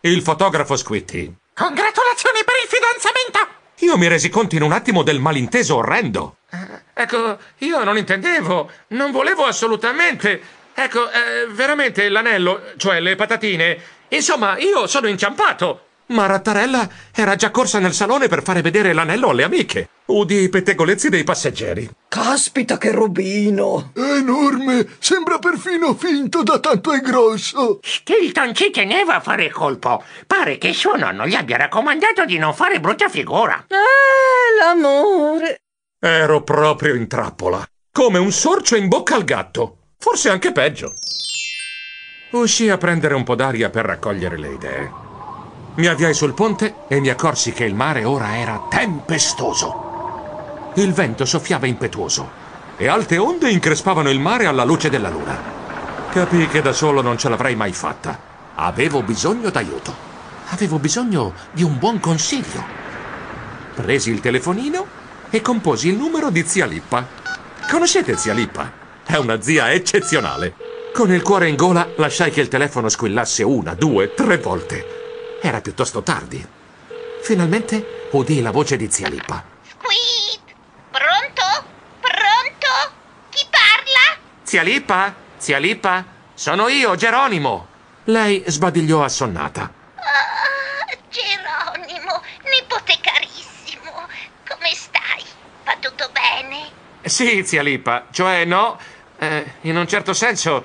Il fotografo squittì. Congratulazioni per il fidanzamento! Io mi resi conto in un attimo del malinteso orrendo. Eh, ecco, io non intendevo, non volevo assolutamente. Ecco, eh, veramente l'anello, cioè le patatine. Insomma, io sono inciampato. Ma Rattarella era già corsa nel salone per fare vedere l'anello alle amiche. Udi i pettegolezzi dei passeggeri. Caspita che rubino! È enorme! Sembra perfino finto da tanto è grosso! Stilton ci teneva a fare colpo. Pare che suo nonno gli abbia raccomandato di non fare brutta figura. Eh, l'amore! Ero proprio in trappola. Come un sorcio in bocca al gatto. Forse anche peggio. Uscì a prendere un po' d'aria per raccogliere le idee. Mi avviai sul ponte e mi accorsi che il mare ora era tempestoso. Il vento soffiava impetuoso e alte onde increspavano il mare alla luce della luna. Capii che da solo non ce l'avrei mai fatta. Avevo bisogno d'aiuto. Avevo bisogno di un buon consiglio. Presi il telefonino e composi il numero di zia Lippa. Conoscete zia Lippa? È una zia eccezionale. Con il cuore in gola lasciai che il telefono squillasse una, due, tre volte era piuttosto tardi. Finalmente udì la voce di zia Lippa. Squid! Pronto? Pronto? Chi parla? Zia Lippa? Zia Lippa? Sono io, Geronimo! Lei sbadigliò assonnata. Ah, Geronimo, nipote carissimo, come stai? Va tutto bene? Sì, zia Lippa, cioè no, eh, in un certo senso,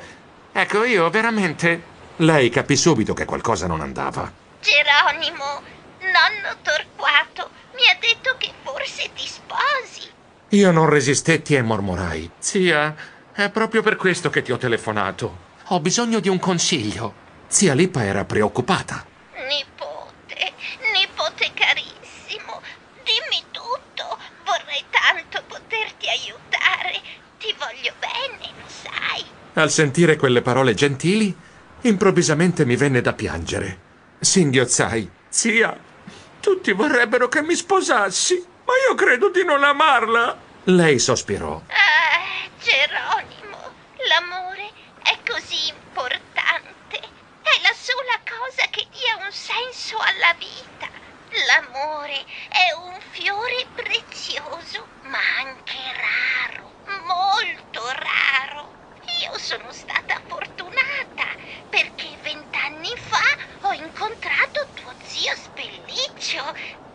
ecco io veramente... Lei capì subito che qualcosa non andava. Geronimo, nonno Torquato mi ha detto che forse ti sposi. Io non resistetti e mormorai. Zia, è proprio per questo che ti ho telefonato. Ho bisogno di un consiglio. Zia Lippa era preoccupata. Nipote, nipote carissimo, dimmi tutto. Vorrei tanto poterti aiutare. Ti voglio bene, lo sai. Al sentire quelle parole gentili, improvvisamente mi venne da piangere. Singhiozzai. Zia, tutti vorrebbero che mi sposassi, ma io credo di non amarla. Lei sospirò. Ah, Geronimo, l'amore è così importante. È la sola cosa che dia un senso alla vita. L'amore è un fiore prezioso, ma anche raro, molto raro. Io sono stata fortunata perché vent'anni fa ho incontrato tuo zio Spelliccio.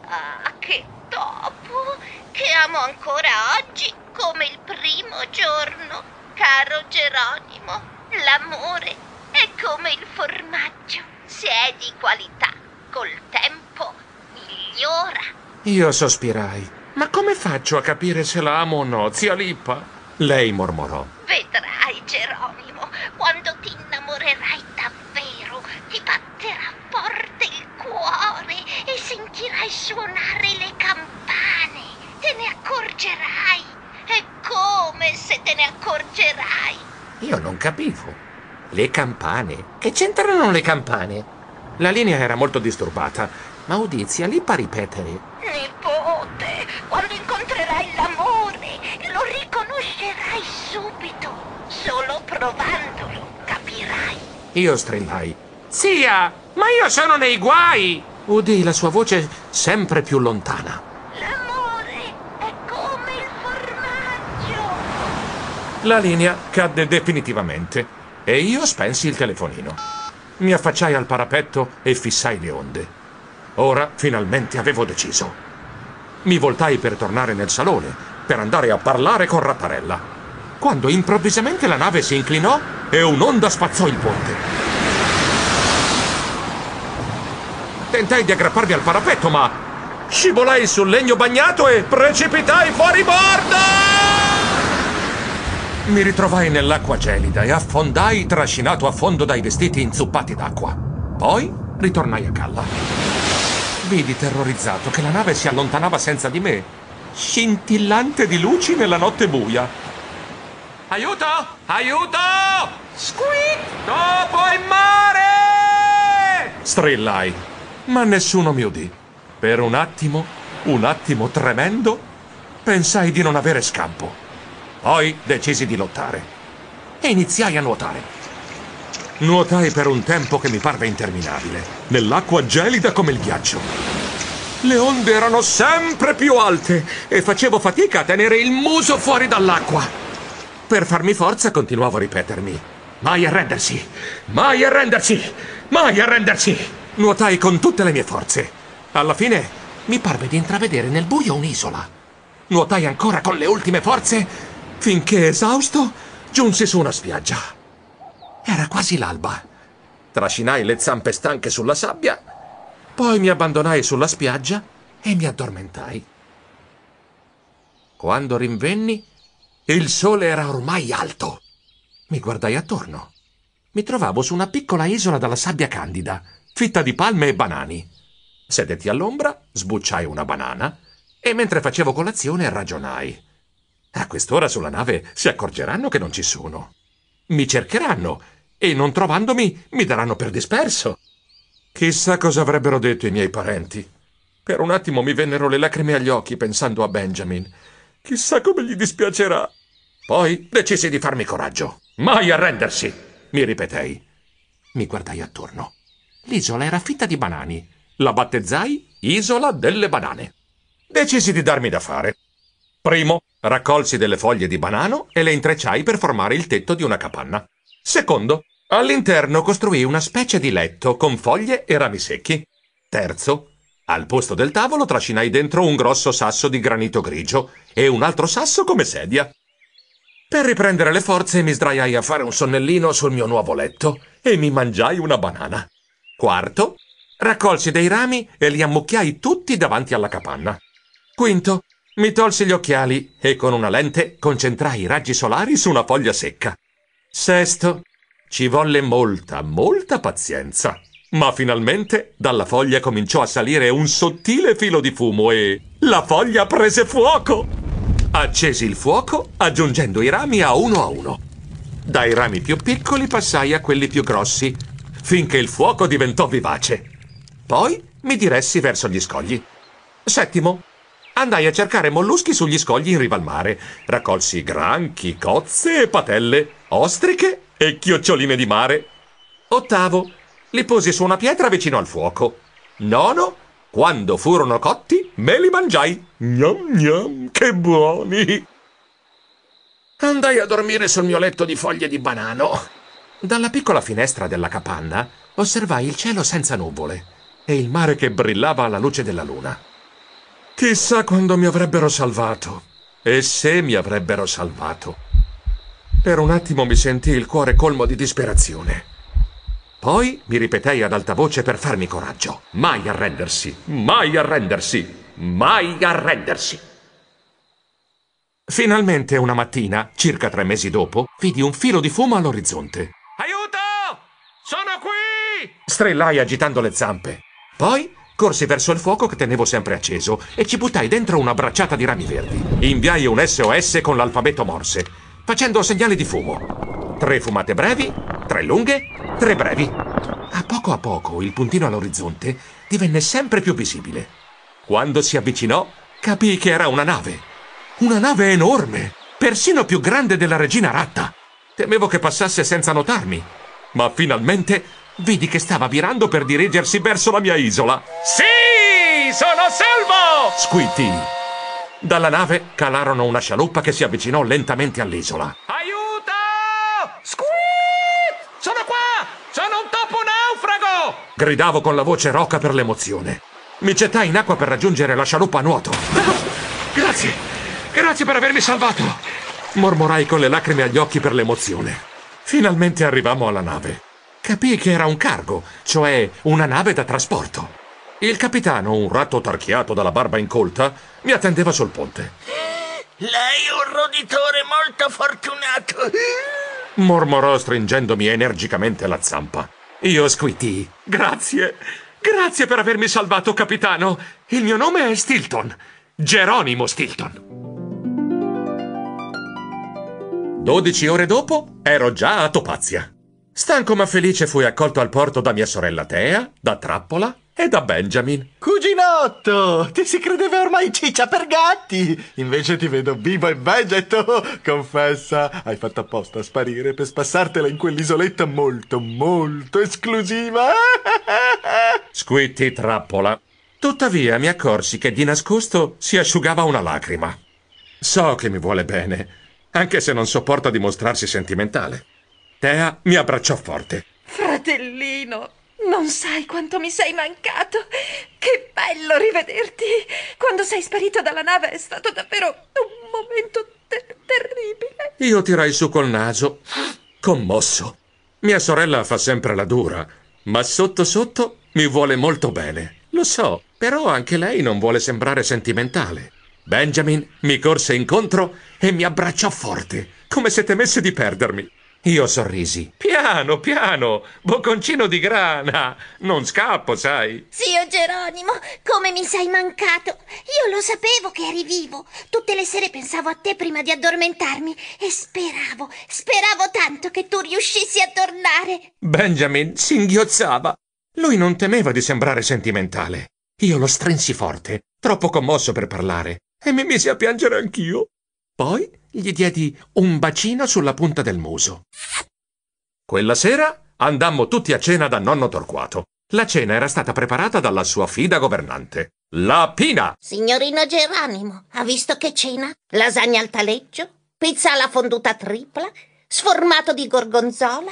Ah, che topo! Che amo ancora oggi come il primo giorno. Caro Geronimo, l'amore è come il formaggio. Se è di qualità, col tempo migliora. Io sospirai. Ma come faccio a capire se la amo o no, zia Lippa? Lei mormorò. Vedrai, Geronimo, quando ti innamorerai davvero, ti batterà forte il cuore e sentirai suonare le campane. Te ne accorgerai. E come se te ne accorgerai? Io non capivo. Le campane? Che c'entrano le campane? La linea era molto disturbata, ma Udizia lì pa ripetere provandolo, capirai. Io strillai. Zia, ma io sono nei guai! Udì la sua voce sempre più lontana. L'amore è come il formaggio! La linea cadde definitivamente e io spensi il telefonino. Mi affacciai al parapetto e fissai le onde. Ora finalmente avevo deciso. Mi voltai per tornare nel salone, per andare a parlare con Rattarella quando improvvisamente la nave si inclinò e un'onda spazzò il ponte. Tentai di aggrapparmi al parapetto, ma scivolai sul legno bagnato e precipitai fuori bordo! Mi ritrovai nell'acqua gelida e affondai trascinato a fondo dai vestiti inzuppati d'acqua. Poi ritornai a galla. Vidi terrorizzato che la nave si allontanava senza di me, scintillante di luci nella notte buia. Aiuto! Aiuto! Squeak! Dopo in mare! Strillai, ma nessuno mi udì. Per un attimo, un attimo tremendo, pensai di non avere scampo. Poi decisi di lottare. E iniziai a nuotare. Nuotai per un tempo che mi parve interminabile, nell'acqua gelida come il ghiaccio. Le onde erano sempre più alte e facevo fatica a tenere il muso fuori dall'acqua. Per farmi forza continuavo a ripetermi. Mai arrendersi! Mai arrendersi! Mai arrendersi! Nuotai con tutte le mie forze. Alla fine mi parve di intravedere nel buio un'isola. Nuotai ancora con le ultime forze finché, esausto, giunsi su una spiaggia. Era quasi l'alba. Trascinai le zampe stanche sulla sabbia, poi mi abbandonai sulla spiaggia e mi addormentai. Quando rinvenni, il sole era ormai alto. Mi guardai attorno. Mi trovavo su una piccola isola dalla sabbia candida, fitta di palme e banani. Sedetti all'ombra, sbucciai una banana e mentre facevo colazione ragionai. A quest'ora sulla nave si accorgeranno che non ci sono. Mi cercheranno e non trovandomi mi daranno per disperso. Chissà cosa avrebbero detto i miei parenti. Per un attimo mi vennero le lacrime agli occhi pensando a Benjamin Chissà come gli dispiacerà. Poi decisi di farmi coraggio. Mai arrendersi, mi ripetei. Mi guardai attorno. L'isola era fitta di banani. La battezzai Isola delle Banane. Decisi di darmi da fare. Primo, raccolsi delle foglie di banano e le intrecciai per formare il tetto di una capanna. Secondo, all'interno costruì una specie di letto con foglie e rami secchi. Terzo, al posto del tavolo trascinai dentro un grosso sasso di granito grigio e un altro sasso come sedia. Per riprendere le forze mi sdraiai a fare un sonnellino sul mio nuovo letto e mi mangiai una banana. Quarto, raccolsi dei rami e li ammucchiai tutti davanti alla capanna. Quinto, mi tolsi gli occhiali e con una lente concentrai i raggi solari su una foglia secca. Sesto, ci volle molta, molta pazienza. Ma finalmente dalla foglia cominciò a salire un sottile filo di fumo e la foglia prese fuoco! Accesi il fuoco aggiungendo i rami a uno a uno. Dai rami più piccoli passai a quelli più grossi, finché il fuoco diventò vivace. Poi mi diressi verso gli scogli. Settimo, andai a cercare molluschi sugli scogli in riva al mare. Raccolsi granchi, cozze e patelle, ostriche e chioccioline di mare. Ottavo, li posi su una pietra vicino al fuoco. Nono, quando furono cotti, me li mangiai. Gnam gnam, che buoni! Andai a dormire sul mio letto di foglie di banano. Dalla piccola finestra della capanna osservai il cielo senza nuvole e il mare che brillava alla luce della luna. Chissà quando mi avrebbero salvato. E se mi avrebbero salvato. Per un attimo mi sentii il cuore colmo di disperazione. Poi mi ripetei ad alta voce per farmi coraggio. Mai arrendersi, mai arrendersi, mai arrendersi. Finalmente una mattina, circa tre mesi dopo, vidi un filo di fumo all'orizzonte. Aiuto! Sono qui! Strillai agitando le zampe. Poi corsi verso il fuoco che tenevo sempre acceso e ci buttai dentro una bracciata di rami verdi. Inviai un SOS con l'alfabeto morse, facendo segnali di fumo. Tre fumate brevi, tre lunghe Tre brevi. A poco a poco il puntino all'orizzonte divenne sempre più visibile. Quando si avvicinò, capì che era una nave. Una nave enorme, persino più grande della regina ratta. Temevo che passasse senza notarmi, ma finalmente vidi che stava virando per dirigersi verso la mia isola. Sì, sono salvo! Squitti. Dalla nave calarono una scialuppa che si avvicinò lentamente all'isola. Gridavo con la voce roca per l'emozione. Mi gettai in acqua per raggiungere la scialuppa a nuoto. grazie, grazie per avermi salvato. Mormorai con le lacrime agli occhi per l'emozione. Finalmente arrivammo alla nave. Capii che era un cargo, cioè una nave da trasporto. Il capitano, un ratto tarchiato dalla barba incolta, mi attendeva sul ponte. Lei è un roditore molto fortunato. Mormorò stringendomi energicamente la zampa. Io Squitty. Grazie. Grazie per avermi salvato, capitano. Il mio nome è Stilton. Geronimo Stilton. Dodici ore dopo ero già a Topazia. Stanco ma felice fui accolto al porto da mia sorella Tea, da Trappola e da Benjamin. Cuginotto, ti si credeva ormai ciccia per gatti. Invece ti vedo vivo e vegeto. Confessa, hai fatto apposta a sparire per spassartela in quell'isoletta molto, molto esclusiva. Squitti Trappola. Tuttavia mi accorsi che di nascosto si asciugava una lacrima. So che mi vuole bene, anche se non sopporta dimostrarsi sentimentale. Tea mi abbracciò forte. Fratellino, non sai quanto mi sei mancato. Che bello rivederti. Quando sei sparito dalla nave è stato davvero un momento ter- terribile. Io tirai su col naso, commosso. Mia sorella fa sempre la dura, ma sotto sotto mi vuole molto bene. Lo so, però anche lei non vuole sembrare sentimentale. Benjamin mi corse incontro e mi abbracciò forte, come se temesse di perdermi. Io sorrisi. Piano, piano, bocconcino di grana. Non scappo, sai. Zio Geronimo, come mi sei mancato. Io lo sapevo che eri vivo. Tutte le sere pensavo a te prima di addormentarmi e speravo, speravo tanto che tu riuscissi a tornare. Benjamin singhiozzava. Lui non temeva di sembrare sentimentale. Io lo strinsi forte, troppo commosso per parlare, e mi misi a piangere anch'io. Poi gli diedi un bacino sulla punta del muso. Quella sera andammo tutti a cena da nonno Torquato. La cena era stata preparata dalla sua fida governante, la Pina. Signorino Geronimo, ha visto che cena? Lasagna al taleggio, pizza alla fonduta tripla, sformato di gorgonzola,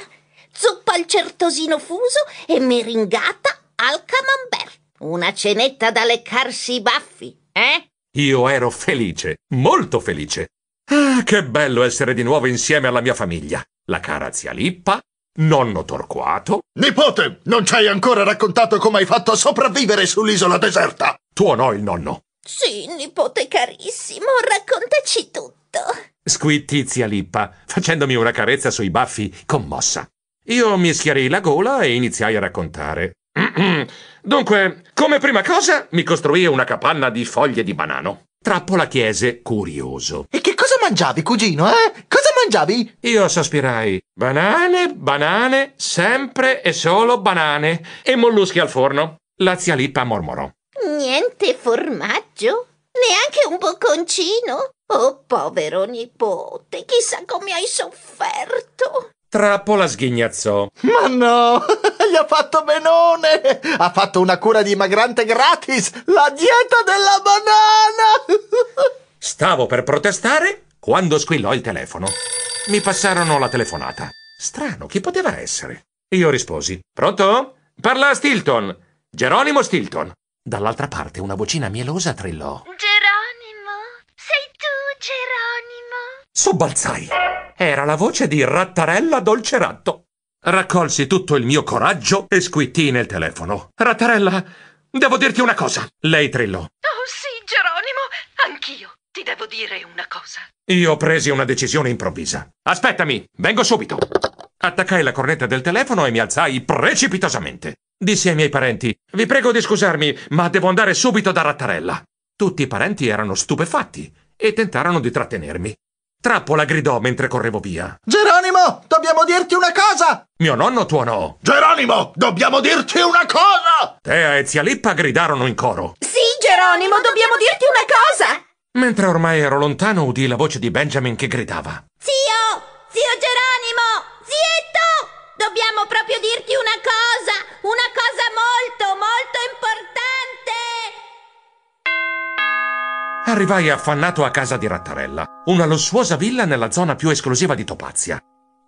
zuppa al certosino fuso e meringata al camembert. Una cenetta da leccarsi i baffi, eh? Io ero felice, molto felice. Ah, che bello essere di nuovo insieme alla mia famiglia. La cara zia Lippa, nonno Torquato. Nipote, non ci hai ancora raccontato come hai fatto a sopravvivere sull'isola deserta. Tuonò il nonno. Sì, nipote carissimo, raccontaci tutto. Squittì zia Lippa, facendomi una carezza sui baffi, commossa. Io mi schiarì la gola e iniziai a raccontare. Dunque, come prima cosa mi costruì una capanna di foglie di banano. Trappola chiese, curioso. E che mangiavi, cugino, eh? Cosa mangiavi? Io sospirai. Banane, banane, sempre e solo banane. E molluschi al forno. La zia Lippa mormorò. Niente formaggio? Neanche un bocconcino? Oh, povero nipote, chissà come hai sofferto. Trappola sghignazzò. Ma no, gli ha fatto benone! Ha fatto una cura dimagrante gratis! La dieta della banana! Stavo per protestare quando squillò il telefono, mi passarono la telefonata. Strano, chi poteva essere? Io risposi. Pronto? Parla Stilton. Geronimo Stilton. Dall'altra parte una vocina mielosa trillò. Geronimo, sei tu, Geronimo. Sobbalzai. Era la voce di Rattarella Dolceratto. Raccolsi tutto il mio coraggio e squittii nel telefono. Rattarella, devo dirti una cosa. Lei trillò. Oh sì, Geronimo, anch'io. Ti devo dire una cosa. Io presi una decisione improvvisa. Aspettami, vengo subito. Attaccai la cornetta del telefono e mi alzai precipitosamente. Dissi ai miei parenti, vi prego di scusarmi, ma devo andare subito da Rattarella. Tutti i parenti erano stupefatti e tentarono di trattenermi. Trappola gridò mentre correvo via. Geronimo, dobbiamo dirti una cosa! Mio nonno tuonò. Geronimo, dobbiamo dirti una cosa! Tea e zia Lippa gridarono in coro. Sì, Geronimo, dobbiamo dirti una cosa! Mentre ormai ero lontano, udì la voce di Benjamin che gridava: Zio! Zio Geronimo! Zietto! Dobbiamo proprio dirti una cosa! Una cosa molto, molto importante! Arrivai affannato a casa di Rattarella, una lussuosa villa nella zona più esclusiva di Topazia.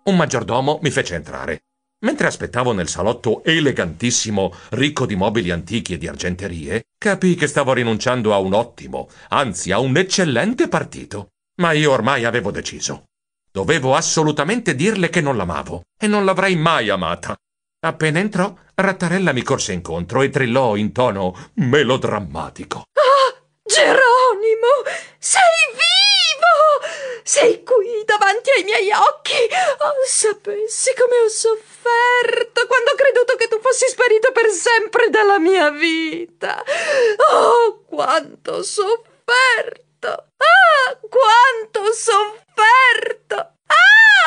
Un maggiordomo mi fece entrare Mentre aspettavo nel salotto elegantissimo, ricco di mobili antichi e di argenterie, capii che stavo rinunciando a un ottimo, anzi a un eccellente partito. Ma io ormai avevo deciso. Dovevo assolutamente dirle che non l'amavo e non l'avrei mai amata. Appena entrò, Rattarella mi corse incontro e trillò in tono melodrammatico. Ah, Geronimo, sei vivo! vivo! Sei qui davanti ai miei occhi! Oh, sapessi come ho sofferto quando ho creduto che tu fossi sparito per sempre dalla mia vita! Oh, quanto ho sofferto! Ah, quanto ho sofferto! Ah,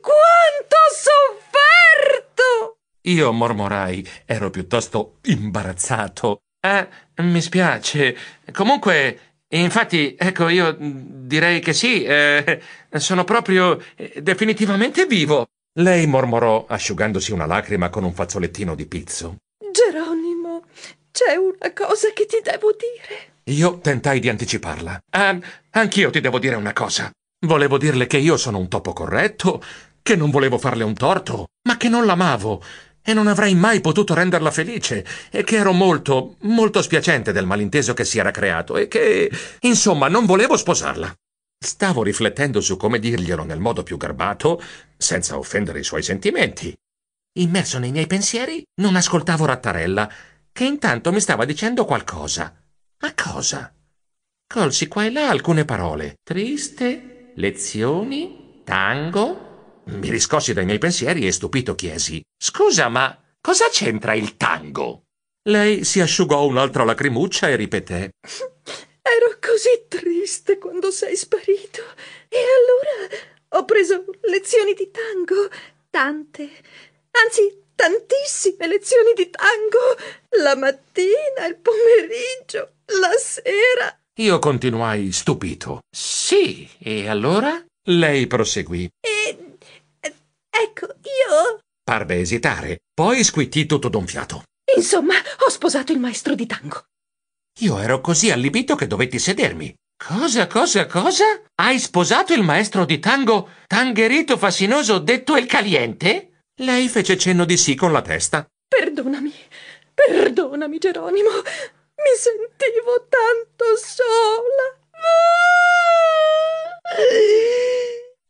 quanto ho sofferto! Io mormorai, ero piuttosto imbarazzato. Eh, mi spiace. Comunque, infatti, ecco, io mm, direi che sì, eh, sono proprio eh, definitivamente vivo. Lei mormorò, asciugandosi una lacrima con un fazzolettino di pizzo. Geronimo, c'è una cosa che ti devo dire. Io tentai di anticiparla. Ah, anch'io ti devo dire una cosa. Volevo dirle che io sono un topo corretto, che non volevo farle un torto, ma che non l'amavo e non avrei mai potuto renderla felice e che ero molto, molto spiacente del malinteso che si era creato e che, insomma, non volevo sposarla. Stavo riflettendo su come dirglielo nel modo più garbato, senza offendere i suoi sentimenti. Immerso nei miei pensieri, non ascoltavo Rattarella, che intanto mi stava dicendo qualcosa. Ma cosa? Colsi qua e là alcune parole. Triste, lezioni, tango, mi riscossi dai miei pensieri e stupito chiesi: Scusa, ma cosa c'entra il tango? Lei si asciugò un'altra lacrimuccia e ripeté: Ero così triste quando sei sparito. E allora ho preso lezioni di tango. Tante. Anzi, tantissime lezioni di tango. La mattina, il pomeriggio, la sera. Io continuai stupito. Sì, e allora? Lei proseguì. E Ecco, io... Parve esitare, poi squittì tutto d'un fiato. Insomma, ho sposato il maestro di tango. Io ero così allibito che dovetti sedermi. Cosa, cosa, cosa? Hai sposato il maestro di tango Tangherito Fascinoso detto il Caliente? Lei fece cenno di sì con la testa. Perdonami, perdonami Geronimo, mi sentivo tanto sola. Ah!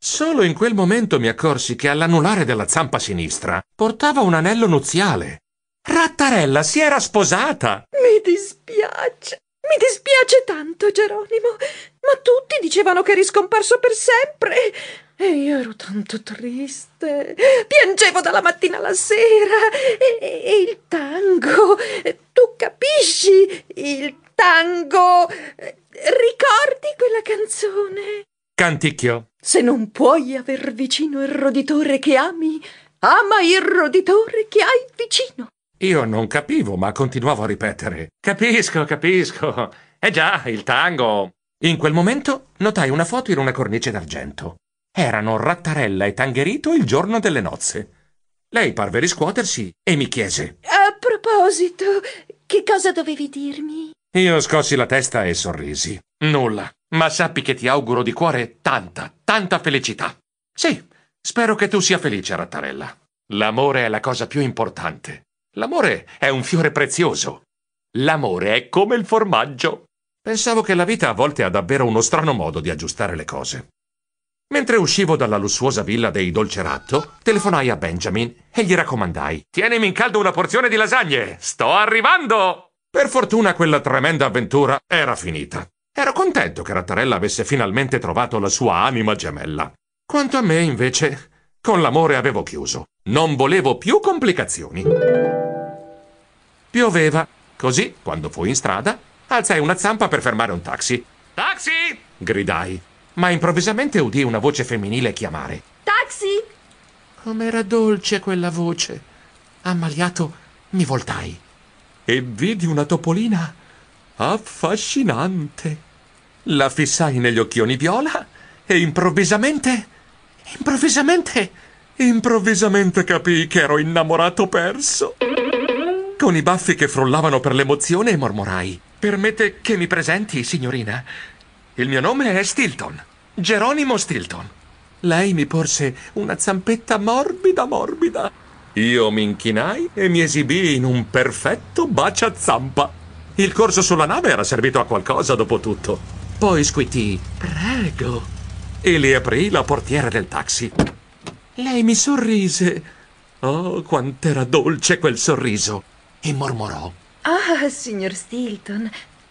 Solo in quel momento mi accorsi che all'anulare della zampa sinistra portava un anello nuziale. Rattarella si era sposata! Mi dispiace, mi dispiace tanto, Geronimo, ma tutti dicevano che eri scomparso per sempre. E io ero tanto triste. Piangevo dalla mattina alla sera. E, e il tango. Tu capisci? Il tango. Ricordi quella canzone? Canticchiò. Se non puoi aver vicino il roditore che ami, ama il roditore che hai vicino. Io non capivo, ma continuavo a ripetere. Capisco, capisco. Eh già, il tango. In quel momento notai una foto in una cornice d'argento. Erano Rattarella e Tangherito il giorno delle nozze. Lei parve riscuotersi e mi chiese: A proposito, che cosa dovevi dirmi? Io scossi la testa e sorrisi. Nulla. Ma sappi che ti auguro di cuore tanta, tanta felicità. Sì, spero che tu sia felice, Rattarella. L'amore è la cosa più importante. L'amore è un fiore prezioso. L'amore è come il formaggio. Pensavo che la vita a volte ha davvero uno strano modo di aggiustare le cose. Mentre uscivo dalla lussuosa villa dei Dolceratto, telefonai a Benjamin e gli raccomandai: Tienimi in caldo una porzione di lasagne! Sto arrivando! Per fortuna quella tremenda avventura era finita. Ero contento che Rattarella avesse finalmente trovato la sua anima gemella. Quanto a me, invece, con l'amore avevo chiuso. Non volevo più complicazioni. Pioveva, così, quando fui in strada, alzai una zampa per fermare un taxi. Taxi! gridai, ma improvvisamente udii una voce femminile chiamare. Taxi! Com'era dolce quella voce. Ammaliato, mi voltai e vidi una topolina affascinante. La fissai negli occhioni viola e improvvisamente, improvvisamente, improvvisamente capii che ero innamorato perso. Con i baffi che frullavano per l'emozione mormorai. Permette che mi presenti, signorina. Il mio nome è Stilton, Geronimo Stilton. Lei mi porse una zampetta morbida, morbida io mi inchinai e mi esibii in un perfetto baciazampa. Il corso sulla nave era servito a qualcosa dopo tutto. Poi squittì, prego, e le aprì la portiera del taxi. Lei mi sorrise. Oh, quant'era dolce quel sorriso! E mormorò. Ah, oh, signor Stilton,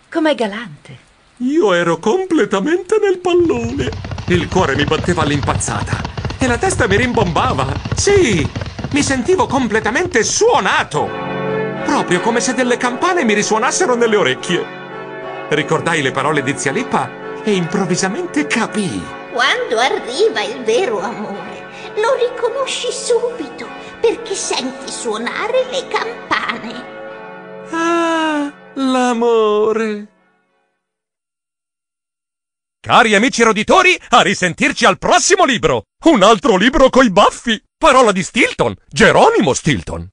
com'è galante. Io ero completamente nel pallone. Il cuore mi batteva all'impazzata e la testa mi rimbombava. Sì, mi sentivo completamente suonato. Proprio come se delle campane mi risuonassero nelle orecchie. Ricordai le parole di zia Lippa e improvvisamente capii. Quando arriva il vero amore, lo riconosci subito perché senti suonare le campane. Ah, l'amore. Cari amici roditori, a risentirci al prossimo libro! Un altro libro coi baffi! Parola di Stilton, Geronimo Stilton.